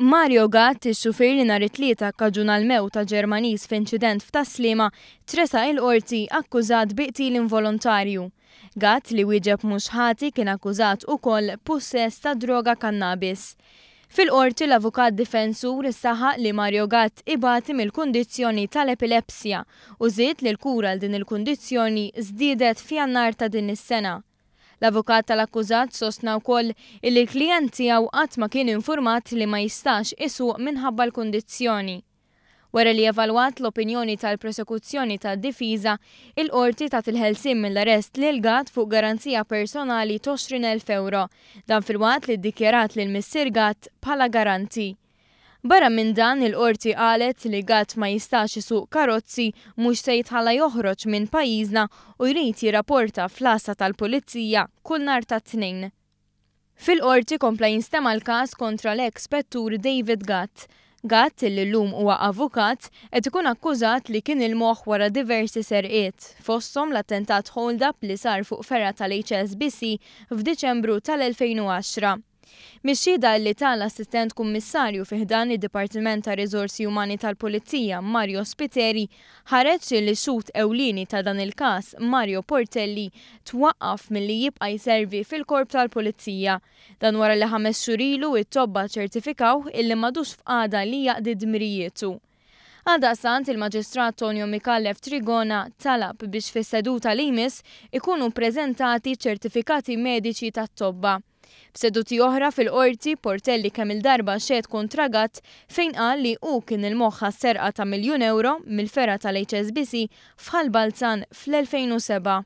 Mario Gatt, il-xufir li nhar it-tlieta kaġuna l mew ta' Ġermaniż f'inċident f'Taslima, tresa il-qorti akkużat biqtil involontarju. Gatt li wieġeb mhux ħati kien akkużat ukoll possess ta' droga kannabis. Fil-qorti l-avukat difensur saħaq li Mario Gatt ibati mill-kundizzjoni tal epilepsija u żied li l-kura l din il-kundizzjoni żdiedet f'jannar ta' din is-sena. L-avukat tal-akkużat sostna wkoll il klient tiegħu qatt ma kien infurmat li ma jistax isuq minħabba l-kundizzjoni. Wara li evalwat l-opinjoni tal-prosekuzzjoni tad-difiża, il-qorti tat il-ħelsim mill-arrest li l-gat fuq garanzija personali 20.000 euro, dan fil-wat li ddikjerat l-missir gat bħala garanti. Barra minn dan il-qorti qalet li gatt ma jistax isuq karozzi mhux se jitħalla joħroġ minn pajjiżna u jrid jirrapporta flasa tal-pulizija kull nar ta' tnejn. Fil-qorti kompla jinstema l-każ kontra l-ekspettur David Gatt. Gatt li llum huwa avukat qed ikun akkużat li kien il moħ wara diversi serqiet, fosthom l-attentat hold-up li sar fuq ferra tal-HSBC f'Diċembru tal-2010. Mixxida li tal assistent kummissarju fiħdan id-Dipartiment ta' Rizorsi Umani tal-Polizija Mario Spiteri ħareċ li xut ewlini ta' dan il-kas Mario Portelli twaqqaf mill-li jibqa jservi fil-korp tal-Polizija. Dan wara li ħames xurilu it-tobba ċertifikaw illi madux f'qada li jaqdi dmirijietu. Għada sant il-Maġistrat Tonio Mikallef Trigona talab biex fis seduta l imis ikunu prezentati ċertifikati mediċi tat-tobba. B'seduti oħra fil-qorti, Portelli kemm il-darba xed kontragat fejn qal li u kien il-moħħa serqa ta' miljun euro mill-fera tal-HSBC fħal Balzan fl-2007.